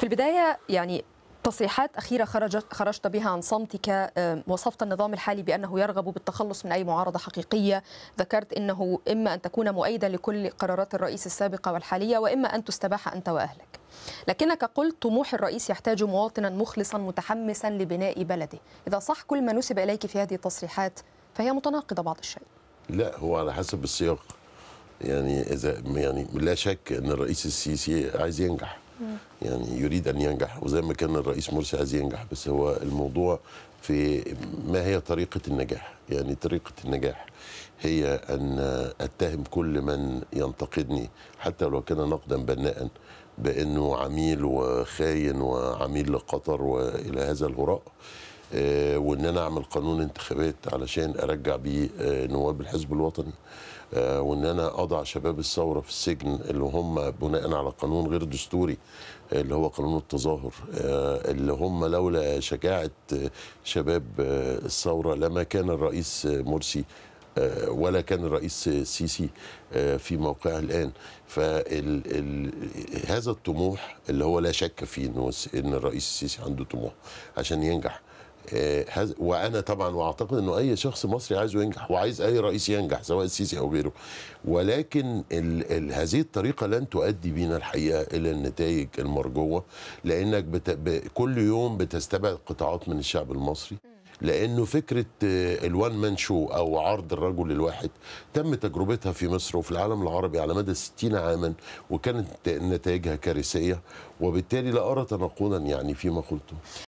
في البداية يعني تصريحات أخيرة خرجت خرجت بها عن صمتك وصفت النظام الحالي بأنه يرغب بالتخلص من أي معارضة حقيقية ذكرت أنه إما أن تكون مؤيدا لكل قرارات الرئيس السابقة والحالية وإما أن تستباح أنت وأهلك لكنك قلت طموح الرئيس يحتاج مواطنا مخلصا متحمسا لبناء بلده إذا صح كل ما نسب إليك في هذه التصريحات فهي متناقضة بعض الشيء لا هو على حسب السياق يعني إذا يعني لا شك أن الرئيس السيسي عايز ينجح يعني يريد ان ينجح وزي ما كان الرئيس مرسي عايز ينجح بس هو الموضوع في ما هي طريقه النجاح يعني طريقه النجاح هي ان اتهم كل من ينتقدني حتى لو كان نقدا بناء بانه عميل وخاين وعميل لقطر والى هذا الهراء آه، وان انا اعمل قانون انتخابات علشان ارجع بيه آه، نواب الحزب الوطني آه، وان انا اضع شباب الثوره في السجن اللي هم بناء على قانون غير دستوري اللي هو قانون التظاهر اللي هم لولا شجاعه شباب الثوره لما كان الرئيس مرسي ولا كان الرئيس السيسي في موقعه الان فهذا الطموح اللي هو لا شك فيه ان الرئيس السيسي عنده طموح عشان ينجح آه، وانا طبعا واعتقد انه اي شخص مصري عايزه ينجح وعايز اي رئيس ينجح سواء السيسي او غيره ولكن ال ال هذه الطريقه لن تؤدي بينا الحقيقه الى النتائج المرجوه لانك بت ب كل يوم بتستبعد قطاعات من الشعب المصري لانه فكره الوان مان شو او عرض الرجل الواحد تم تجربتها في مصر وفي العالم العربي على مدى 60 عاما وكانت نتائجها كارثيه وبالتالي لا ارى تناقضا يعني فيما قلته